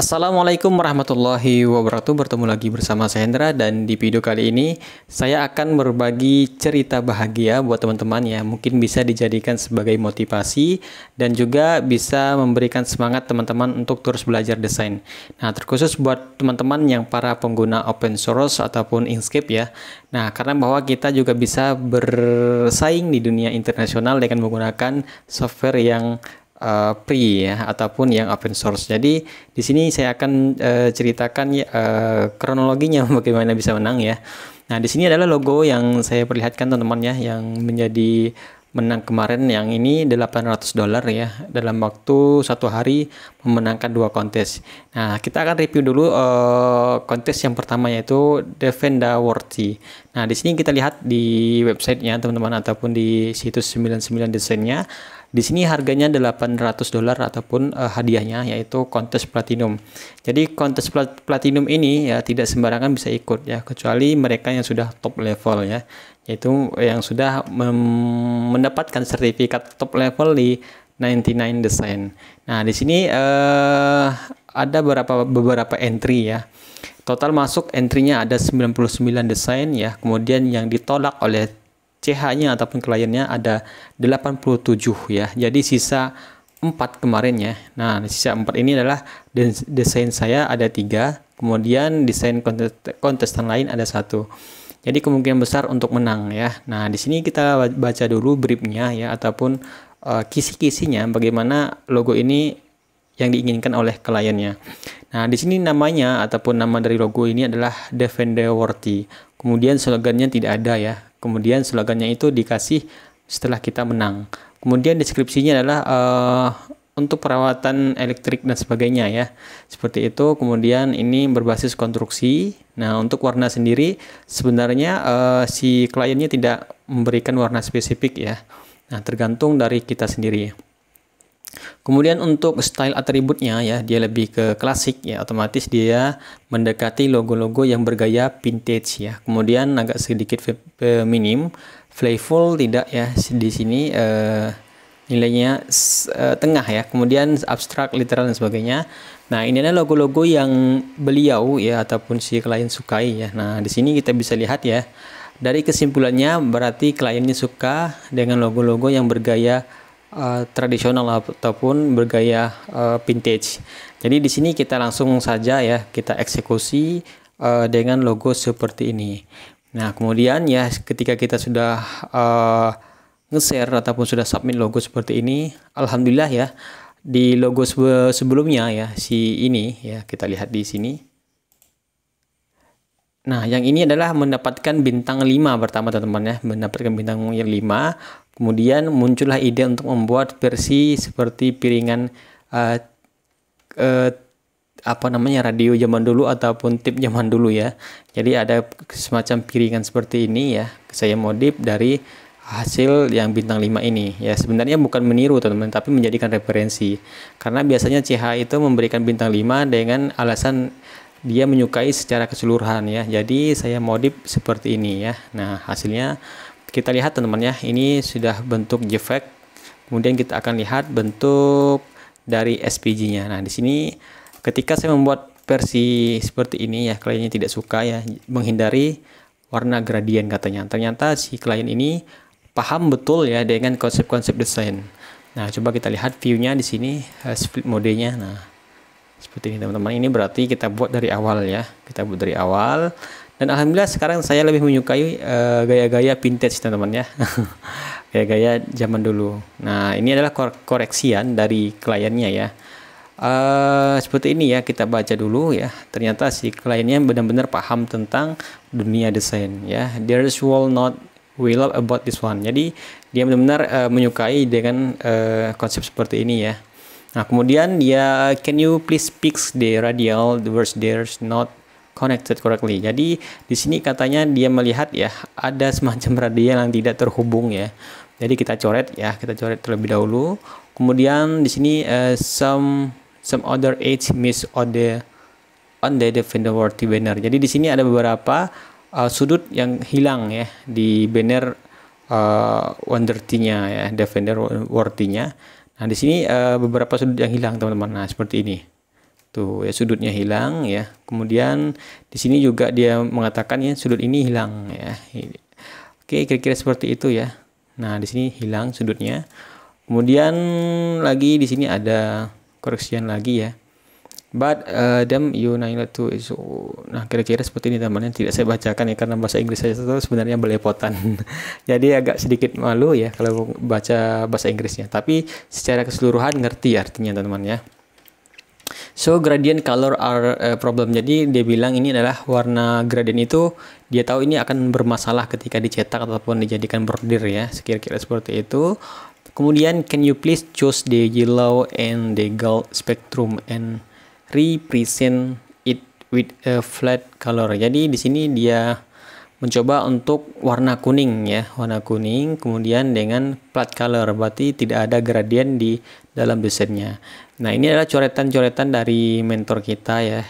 Assalamualaikum warahmatullahi wabarakatuh Bertemu lagi bersama saya Hendra Dan di video kali ini Saya akan berbagi cerita bahagia Buat teman-teman ya Mungkin bisa dijadikan sebagai motivasi Dan juga bisa memberikan semangat teman-teman Untuk terus belajar desain Nah terkhusus buat teman-teman yang para pengguna open source Ataupun Inkscape ya Nah karena bahwa kita juga bisa bersaing di dunia internasional Dengan menggunakan software yang uh, free ya ataupun yang open source. Jadi di sini saya akan uh, ceritakan uh, kronologinya bagaimana bisa menang ya. Nah, di sini adalah logo yang saya perlihatkan teman-teman ya yang menjadi menang kemarin yang ini 800 dolar ya dalam waktu satu hari memenangkan dua kontes. Nah kita akan review dulu uh, kontes yang pertama yaitu Defenda Worthy. Nah di sini kita lihat di websitenya teman-teman ataupun di situs 99 desainnya di sini harganya 800 dolar ataupun uh, hadiahnya yaitu kontes platinum. Jadi kontes plat platinum ini ya tidak sembarangan bisa ikut ya kecuali mereka yang sudah top level ya yaitu yang sudah mendapatkan sertifikat top level di 99 design. Nah, di sini uh, ada beberapa beberapa entry ya. Total masuk entry-nya ada 99 desain ya. Kemudian yang ditolak oleh CH-nya ataupun kliennya ada 87 ya. Jadi sisa 4 kemarin ya. Nah, sisa 4 ini adalah desain saya ada 3, kemudian desain kontestan lain ada satu. Jadi kemungkinan besar untuk menang ya. Nah, di sini kita baca dulu briefnya ya ataupun uh, kisi-kisinya bagaimana logo ini yang diinginkan oleh kliennya. Nah, di sini namanya ataupun nama dari logo ini adalah Defender Worthy. Kemudian slogannya tidak ada ya Kemudian slogannya itu dikasih setelah kita menang. Kemudian deskripsinya adalah uh, untuk perawatan elektrik dan sebagainya ya. Seperti itu. Kemudian ini berbasis konstruksi. Nah, untuk warna sendiri sebenarnya uh, si kliennya tidak memberikan warna spesifik ya. Nah, tergantung dari kita sendiri. Kemudian untuk style atributnya ya, dia lebih ke klasik ya, otomatis dia mendekati logo-logo yang bergaya vintage ya. Kemudian agak sedikit minim, playful tidak ya di sini uh, nilainya uh, tengah ya. Kemudian abstrak, literal dan sebagainya. Nah, ini adalah logo-logo yang beliau ya ataupun si klien sukai ya. Nah, di sini kita bisa lihat ya. Dari kesimpulannya berarti kliennya suka dengan logo-logo yang bergaya Eh, tradisional ataupun bergaya uh, vintage. Jadi di sini kita langsung saja ya kita eksekusi uh, dengan logo seperti ini. Nah kemudian ya ketika kita sudah uh, nge-share ataupun sudah submit logo seperti ini, alhamdulillah ya di logo sebelumnya ya si ini ya kita lihat di sini. Nah, yang ini adalah mendapatkan bintang 5 pertama teman-teman ya, mendapatkan bintang yang 5 Kemudian muncullah ide untuk membuat versi seperti piringan uh, uh, apa namanya radio zaman dulu ataupun tip zaman dulu ya. Jadi ada semacam piringan seperti ini ya. Saya modif dari hasil yang bintang 5 ini ya sebenarnya bukan meniru teman-teman tapi menjadikan referensi karena biasanya CH itu memberikan bintang 5 dengan alasan dia menyukai secara keseluruhan ya jadi saya modif seperti ini ya nah hasilnya kita lihat teman-teman ya ini sudah bentuk JPEG kemudian kita akan lihat bentuk dari SPG nya nah di sini ketika saya membuat versi seperti ini ya kliennya tidak suka ya menghindari warna gradien katanya ternyata si klien ini paham betul ya dengan konsep-konsep desain nah coba kita lihat view-nya di sini eh, split modenya nah seperti ini teman-teman ini berarti kita buat dari awal ya kita buat dari awal dan alhamdulillah sekarang saya lebih menyukai uh, gaya-gaya vintage teman-teman ya. gaya-gaya zaman dulu. Nah, ini adalah koreksian dari kliennya ya. Uh, seperti ini ya kita baca dulu ya ternyata si kliennya benar-benar paham tentang dunia desain ya there is will not we love about this one jadi dia benar-benar uh, menyukai dengan uh, konsep seperti ini ya nah kemudian dia can you please fix the radial the words there's not connected correctly. Jadi di sini katanya dia melihat ya ada semacam radial yang tidak terhubung ya. Jadi kita coret ya, kita coret terlebih dahulu. Kemudian di sini uh, some some other edge miss on the on the defender-worthy banner. Jadi di sini ada beberapa uh, sudut yang hilang ya di banner uh, eh, Wonderty-nya ya, defender worthy-nya. Nah, di sini uh, beberapa sudut yang hilang teman-teman. Nah, seperti ini. Tuh ya sudutnya hilang ya. Kemudian di sini juga dia mengatakan ya sudut ini hilang ya. Oke, kira-kira seperti itu ya. Nah, di sini hilang sudutnya. Kemudian lagi di sini ada koreksian lagi ya. But uh, eh, them you to is nah kira-kira seperti ini teman-teman tidak saya bacakan ya karena bahasa Inggris saya itu sebenarnya belepotan. Jadi agak sedikit malu ya kalau baca bahasa Inggrisnya. Tapi secara keseluruhan ngerti artinya teman-teman ya. So gradient color are uh, problem. Jadi dia bilang ini adalah warna gradient itu dia tahu ini akan bermasalah ketika dicetak ataupun dijadikan bordir ya. Sekira-kira seperti itu. Kemudian can you please choose the yellow and the gold spectrum and represent it with a flat color. Jadi di sini dia mencoba untuk warna kuning ya warna kuning kemudian dengan plat color berarti tidak ada gradien di dalam desainnya nah ini adalah coretan-coretan dari mentor kita ya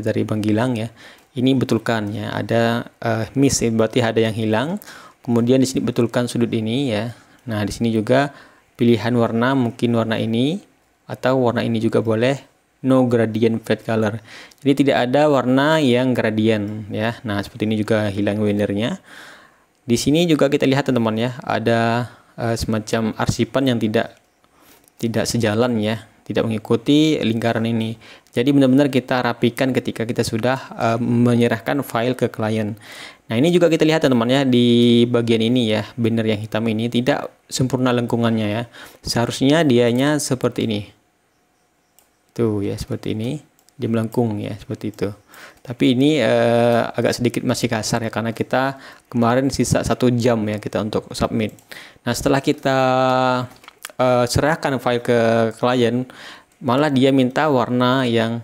dari Bang Gilang ya ini betulkan ya ada uh, miss ya, berarti ada yang hilang kemudian di sini betulkan sudut ini ya nah di sini juga pilihan warna mungkin warna ini atau warna ini juga boleh no gradient fade color. Jadi tidak ada warna yang gradient ya. Nah, seperti ini juga hilang winernya. Di sini juga kita lihat teman-teman ya, ada uh, semacam arsipan yang tidak tidak sejalan ya, tidak mengikuti lingkaran ini. Jadi benar-benar kita rapikan ketika kita sudah uh, menyerahkan file ke klien. Nah, ini juga kita lihat teman-teman ya di bagian ini ya, banner yang hitam ini tidak sempurna lengkungannya ya. Seharusnya dianya seperti ini tuh ya seperti ini dia melengkung ya seperti itu tapi ini eh, agak sedikit masih kasar ya karena kita kemarin sisa satu jam ya kita untuk submit nah setelah kita eh, serahkan file ke klien malah dia minta warna yang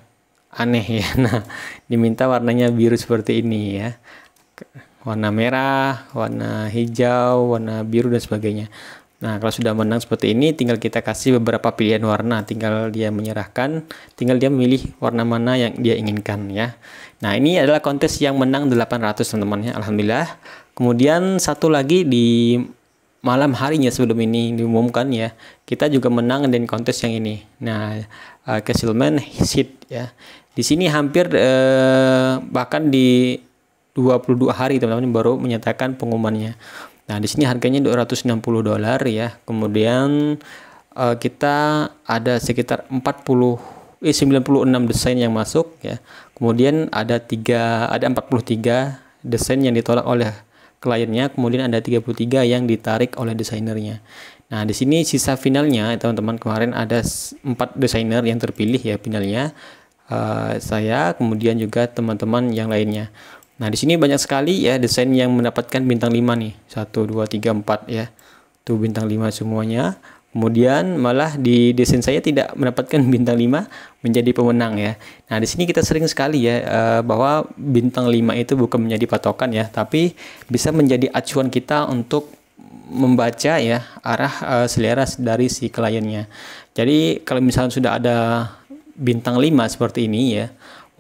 aneh ya nah diminta warnanya biru seperti ini ya warna merah warna hijau warna biru dan sebagainya Nah, kalau sudah menang seperti ini, tinggal kita kasih beberapa pilihan warna. Tinggal dia menyerahkan, tinggal dia memilih warna mana yang dia inginkan ya. Nah, ini adalah kontes yang menang 800 teman-teman ya, Alhamdulillah. Kemudian satu lagi di malam harinya sebelum ini diumumkan ya, kita juga menang dan kontes yang ini. Nah, uh, Castleman Hit ya. Di sini hampir uh, bahkan di 22 hari teman-teman baru menyatakan pengumumannya. Nah, di sini harganya 260 dolar ya. Kemudian uh, kita ada sekitar 40 eh 96 desain yang masuk ya. Kemudian ada 3 ada 43 desain yang ditolak oleh kliennya, kemudian ada 33 yang ditarik oleh desainernya. Nah, di sini sisa finalnya eh, teman-teman kemarin ada 4 desainer yang terpilih ya finalnya. Uh, saya kemudian juga teman-teman yang lainnya. Nah, di sini banyak sekali ya desain yang mendapatkan bintang 5 nih. 1 2 3 4 ya. Tuh bintang 5 semuanya. Kemudian malah di desain saya tidak mendapatkan bintang 5 menjadi pemenang ya. Nah, di sini kita sering sekali ya eh, bahwa bintang 5 itu bukan menjadi patokan ya, tapi bisa menjadi acuan kita untuk membaca ya arah eh, selera dari si kliennya. Jadi kalau misalnya sudah ada bintang 5 seperti ini ya,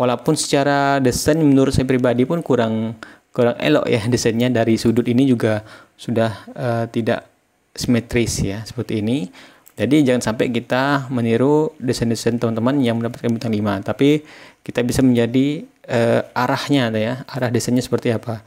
walaupun secara desain menurut saya pribadi pun kurang kurang elok ya desainnya dari sudut ini juga sudah uh, tidak simetris ya seperti ini jadi jangan sampai kita meniru desain-desain teman-teman yang mendapatkan bintang 5 tapi kita bisa menjadi uh, arahnya ya arah desainnya seperti apa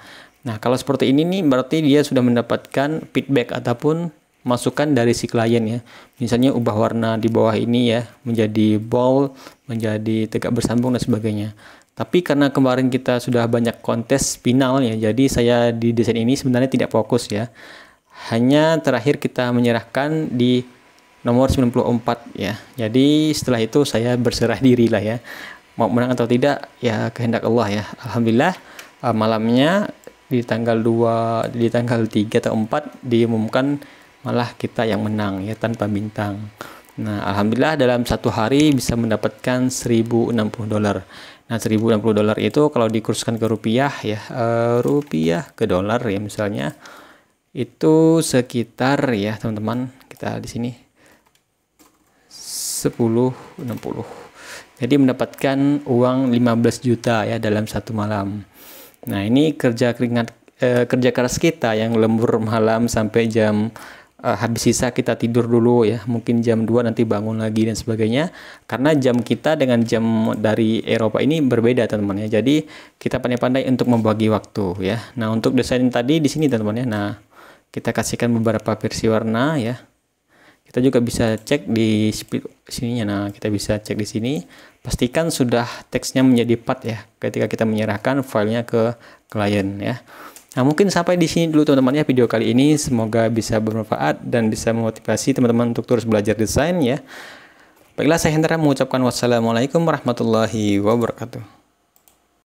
nah kalau seperti ini nih berarti dia sudah mendapatkan feedback ataupun masukan dari si klien ya. Misalnya ubah warna di bawah ini ya menjadi bold, menjadi tegak bersambung dan sebagainya. Tapi karena kemarin kita sudah banyak kontes final ya, jadi saya di desain ini sebenarnya tidak fokus ya. Hanya terakhir kita menyerahkan di nomor 94 ya. Jadi setelah itu saya berserah diri lah ya. Mau menang atau tidak ya kehendak Allah ya. Alhamdulillah eh, malamnya di tanggal 2 di tanggal 3 atau 4 diumumkan malah kita yang menang ya tanpa bintang. Nah, alhamdulillah dalam satu hari bisa mendapatkan 1060 dolar. Nah, 1060 dolar itu kalau dikurskan ke rupiah ya, uh, rupiah ke dolar ya misalnya itu sekitar ya teman-teman, kita di sini 1060. Jadi mendapatkan uang 15 juta ya dalam satu malam. Nah, ini kerja keringat eh, kerja keras kita yang lembur malam sampai jam uh, habis sisa kita tidur dulu ya mungkin jam 2 nanti bangun lagi dan sebagainya karena jam kita dengan jam dari Eropa ini berbeda teman-teman ya jadi kita pandai-pandai untuk membagi waktu ya nah untuk desain tadi di sini teman-teman ya nah kita kasihkan beberapa versi warna ya kita juga bisa cek di sininya nah kita bisa cek di sini pastikan sudah teksnya menjadi part ya ketika kita menyerahkan filenya ke klien ya Nah, mungkin sampai di sini dulu teman-teman ya video kali ini. Semoga bisa bermanfaat dan bisa memotivasi teman-teman untuk terus belajar desain ya. Baiklah, saya Hendra mengucapkan wassalamualaikum warahmatullahi wabarakatuh.